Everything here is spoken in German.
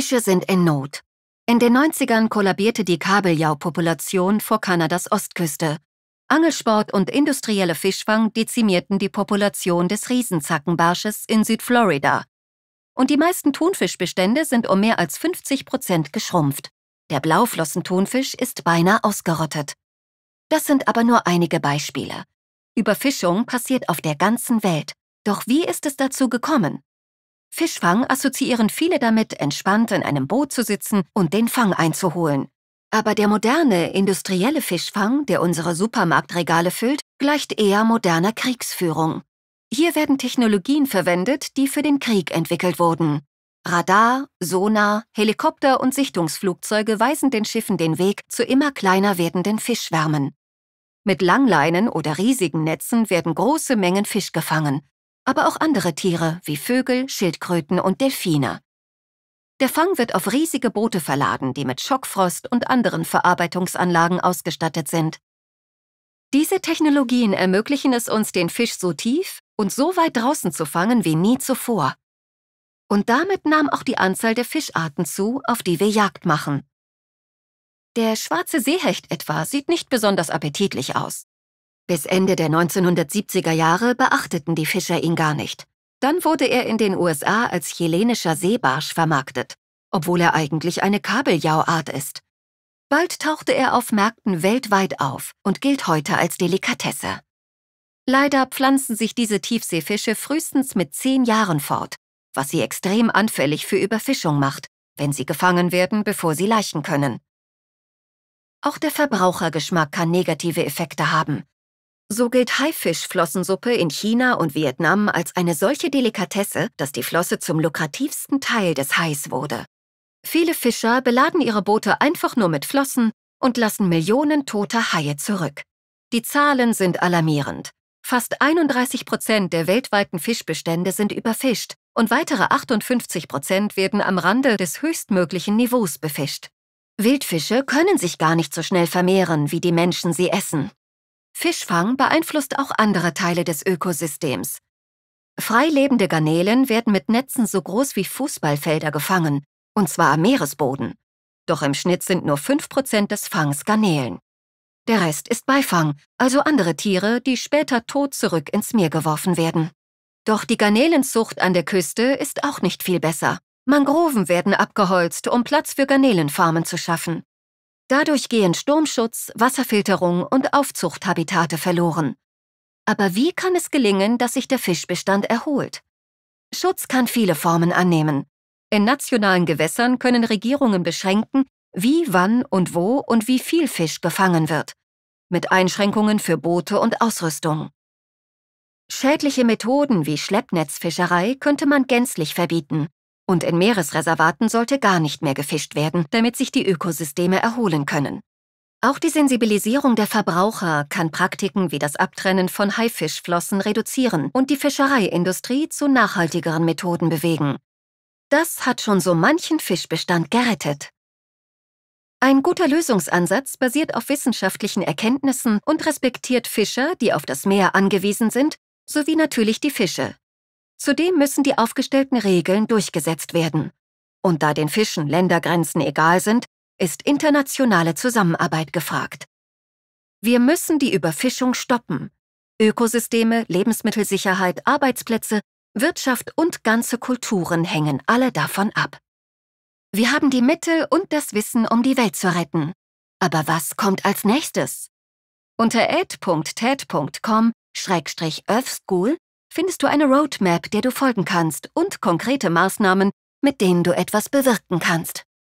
Fische sind in Not. In den 90ern kollabierte die Kabeljau-Population vor Kanadas Ostküste. Angelsport und industrieller Fischfang dezimierten die Population des Riesenzackenbarsches in Südflorida. Und die meisten Thunfischbestände sind um mehr als 50 Prozent geschrumpft. Der Blauflossenthunfisch ist beinahe ausgerottet. Das sind aber nur einige Beispiele. Überfischung passiert auf der ganzen Welt. Doch wie ist es dazu gekommen? Fischfang assoziieren viele damit, entspannt in einem Boot zu sitzen und den Fang einzuholen. Aber der moderne, industrielle Fischfang, der unsere Supermarktregale füllt, gleicht eher moderner Kriegsführung. Hier werden Technologien verwendet, die für den Krieg entwickelt wurden. Radar, Sonar, Helikopter und Sichtungsflugzeuge weisen den Schiffen den Weg zu immer kleiner werdenden Fischwärmen. Mit Langleinen oder riesigen Netzen werden große Mengen Fisch gefangen, aber auch andere Tiere wie Vögel, Schildkröten und Delfine. Der Fang wird auf riesige Boote verladen, die mit Schockfrost und anderen Verarbeitungsanlagen ausgestattet sind. Diese Technologien ermöglichen es uns, den Fisch so tief und so weit draußen zu fangen wie nie zuvor. Und damit nahm auch die Anzahl der Fischarten zu, auf die wir Jagd machen. Der schwarze Seehecht etwa sieht nicht besonders appetitlich aus. Bis Ende der 1970er Jahre beachteten die Fischer ihn gar nicht. Dann wurde er in den USA als chilenischer Seebarsch vermarktet, obwohl er eigentlich eine Kabeljauart ist. Bald tauchte er auf Märkten weltweit auf und gilt heute als Delikatesse. Leider pflanzen sich diese Tiefseefische frühestens mit zehn Jahren fort, was sie extrem anfällig für Überfischung macht, wenn sie gefangen werden, bevor sie laichen können. Auch der Verbrauchergeschmack kann negative Effekte haben, so gilt Haifischflossensuppe in China und Vietnam als eine solche Delikatesse, dass die Flosse zum lukrativsten Teil des Hais wurde. Viele Fischer beladen ihre Boote einfach nur mit Flossen und lassen Millionen toter Haie zurück. Die Zahlen sind alarmierend. Fast 31 Prozent der weltweiten Fischbestände sind überfischt und weitere 58 Prozent werden am Rande des höchstmöglichen Niveaus befischt. Wildfische können sich gar nicht so schnell vermehren, wie die Menschen sie essen. Fischfang beeinflusst auch andere Teile des Ökosystems. Freilebende Garnelen werden mit Netzen so groß wie Fußballfelder gefangen, und zwar am Meeresboden. Doch im Schnitt sind nur 5% des Fangs Garnelen. Der Rest ist Beifang, also andere Tiere, die später tot zurück ins Meer geworfen werden. Doch die Garnelenzucht an der Küste ist auch nicht viel besser. Mangroven werden abgeholzt, um Platz für Garnelenfarmen zu schaffen. Dadurch gehen Sturmschutz, Wasserfilterung und Aufzuchthabitate verloren. Aber wie kann es gelingen, dass sich der Fischbestand erholt? Schutz kann viele Formen annehmen. In nationalen Gewässern können Regierungen beschränken, wie, wann und wo und wie viel Fisch gefangen wird, mit Einschränkungen für Boote und Ausrüstung. Schädliche Methoden wie Schleppnetzfischerei könnte man gänzlich verbieten. Und in Meeresreservaten sollte gar nicht mehr gefischt werden, damit sich die Ökosysteme erholen können. Auch die Sensibilisierung der Verbraucher kann Praktiken wie das Abtrennen von Haifischflossen reduzieren und die Fischereiindustrie zu nachhaltigeren Methoden bewegen. Das hat schon so manchen Fischbestand gerettet. Ein guter Lösungsansatz basiert auf wissenschaftlichen Erkenntnissen und respektiert Fischer, die auf das Meer angewiesen sind, sowie natürlich die Fische. Zudem müssen die aufgestellten Regeln durchgesetzt werden. Und da den Fischen Ländergrenzen egal sind, ist internationale Zusammenarbeit gefragt. Wir müssen die Überfischung stoppen. Ökosysteme, Lebensmittelsicherheit, Arbeitsplätze, Wirtschaft und ganze Kulturen hängen alle davon ab. Wir haben die Mittel und das Wissen, um die Welt zu retten. Aber was kommt als nächstes? Unter ed.ted.com-earthschool findest du eine Roadmap, der du folgen kannst und konkrete Maßnahmen, mit denen du etwas bewirken kannst.